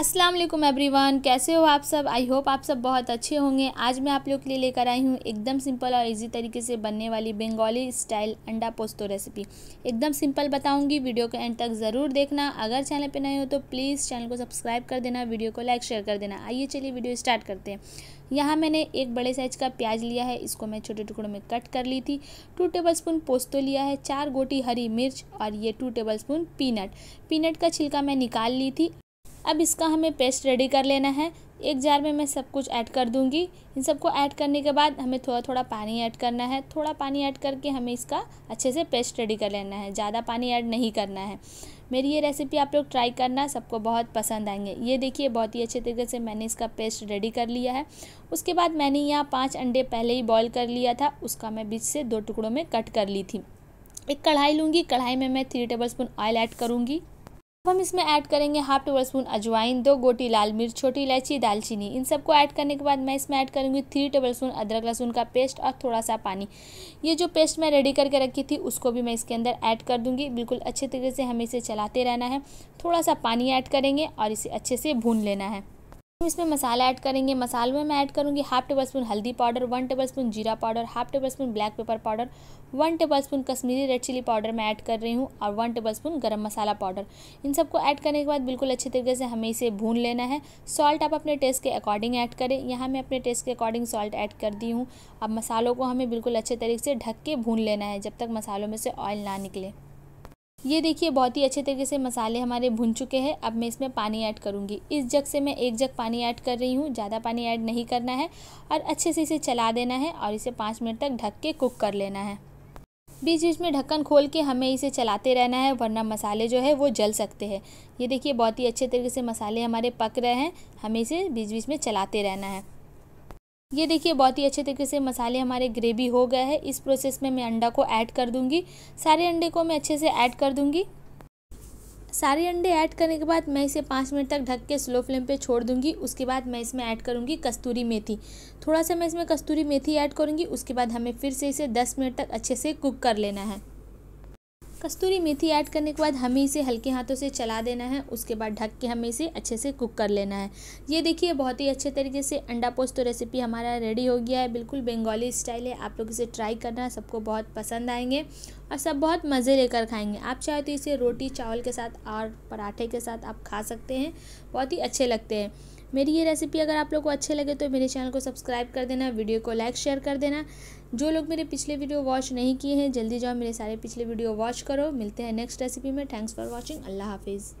अस्सलाम वालेकुम एवरीवन कैसे हो आप सब आई होप आप सब बहुत अच्छे होंगे आज मैं आप लोग के लिए लेकर आई हूँ एकदम सिंपल और इजी तरीके से बनने वाली बंगाली स्टाइल अंडा पोस्तो रेसिपी एकदम सिंपल बताऊंगी वीडियो को एंड तक ज़रूर देखना अगर चैनल पे नए हो तो प्लीज़ चैनल को सब्सक्राइब कर देना वीडियो को लाइक शेयर कर देना आइए चलिए वीडियो स्टार्ट करते हैं यहाँ मैंने एक बड़े साइज का प्याज लिया है इसको मैं छोटे टुकड़ों में कट कर ली थी टू टेबल स्पून पोस्तो लिया है चार गोटी हरी मिर्च और ये two tablespoon peanut peanut का छिलका मैं निकाल ली थी अब इसका हमें पेस्ट रेडी कर लेना है एक जार में मैं सब कुछ ऐड कर दूंगी इन सबको ऐड करने के बाद हमें थोड़ा थोड़ा पानी ऐड करना है थोड़ा पानी ऐड करके हमें इसका अच्छे से पेस्ट रेडी कर लेना है ज़्यादा पानी ऐड नहीं करना है मेरी ये रेसिपी आप लोग ट्राई करना सबको बहुत पसंद आएंगे ये देखिए बहुत ही अच्छे तरीके से मैंने इसका पेस्ट रेडी कर लिया है उसके बाद मैंने यहाँ पाँच अंडे पहले ही बॉयल कर लिया था उसका मैं बीच से दो टुकड़ों में कट कर ली थी एक कढ़ाई लूँगी कढ़ाई में मैं three tablespoon oil add करूँगी अब हम इसमें ऐड करेंगे हाफ टेबल स्पून अजवाइन दो गोटी लाल मिर्च छोटी इलायची दालचीनी इन सबको ऐड करने के बाद मैं इसमें ऐड करूँगी थ्री टेबल स्पून अदरक लहसुन का पेस्ट और थोड़ा सा पानी ये जो पेस्ट मैं रेडी करके रखी थी उसको भी मैं इसके अंदर ऐड कर दूँगी बिल्कुल अच्छे तरीके से हमें इसे चलाते रहना है थोड़ा सा पानी ऐड करेंगे और इसे अच्छे से भून लेना है हम इसमें मसाला ऐड करेंगे मसालों में मैं ऐड करूँगी हाफ टेबल स्पून हल्दी पाउडर वन टेबल स्पून जीरा powder half tablespoon black pepper powder one tablespoon Kashmiri red chilli powder मैं ऐड कर रही हूँ और वन टेबल स्पून गर्म मसाला पाउडर इन सबको ऐड करने के बाद बिल्कुल अच्छे तरीके से हमें इसे भून लेना है सॉल्ट आप अपने टेस्ट के अकॉर्डिंग ऐड करें यहाँ मैं अपने टेस्ट के अकॉर्डिंग सॉल्ट ऐड कर दी हूँ अब मसालों को हमें बिल्कुल अच्छे तरीके से ढक के भून लेना है जब तक मसालों में से ऑयल ना निकले ये देखिए बहुत ही अच्छे तरीके से मसाले हमारे भुन चुके हैं अब मैं इसमें पानी ऐड करूँगी इस जग से मैं एक जग पानी ऐड कर रही हूँ ज़्यादा पानी ऐड नहीं करना है और अच्छे से इसे चला देना है और इसे पाँच मिनट तक ढक के कुक कर लेना है बीच बीच में ढक्कन खोल के हमें इसे चलाते रहना है वरना मसाले जो है वो जल सकते हैं ये देखिए बहुत ही अच्छे तरीके से मसाले हमारे पक रहे हैं हमें इसे बीच बीच में चलाते रहना है ये देखिए बहुत ही अच्छे तरीके से मसाले हमारे ग्रेवी हो गए हैं इस प्रोसेस में मैं अंडा को ऐड कर दूंगी सारे अंडे को मैं अच्छे से ऐड कर दूंगी सारे अंडे ऐड करने के बाद मैं इसे पाँच मिनट तक ढक के स्लो फ्लेम पे छोड़ दूंगी उसके बाद मैं इसमें ऐड करूंगी कस्तूरी मेथी थोड़ा सा मैं इसमें कस्तूरी मेथी ऐड करूंगी उसके बाद हमें फिर से इसे दस मिनट तक अच्छे से कुक कर लेना है कस्तूरी मेथी ऐड करने के बाद हमें इसे हल्के हाथों से चला देना है उसके बाद ढक के हमें इसे अच्छे से कुक कर लेना है ये देखिए बहुत ही अच्छे तरीके से अंडा पोस्त तो रेसिपी हमारा रेडी हो गया है बिल्कुल बंगाली स्टाइल है आप लोग इसे ट्राई करना सबको बहुत पसंद आएंगे और सब बहुत मज़े लेकर खाएंगे आप चाहे तो इसे रोटी चावल के साथ और पराठे के साथ आप खा सकते हैं बहुत ही अच्छे लगते हैं मेरी ये रेसिपी अगर आप लोग को अच्छे लगे तो मेरे चैनल को सब्सक्राइब कर देना वीडियो को लाइक शेयर कर देना जो लोग मेरे पिछले वीडियो वॉच नहीं किए हैं जल्दी जाओ मेरे सारे पिछले वीडियो वॉच करो मिलते हैं नेक्स्ट रेसिपी में थैंक्स फॉर वॉचिंग अल्लाह हाफिज़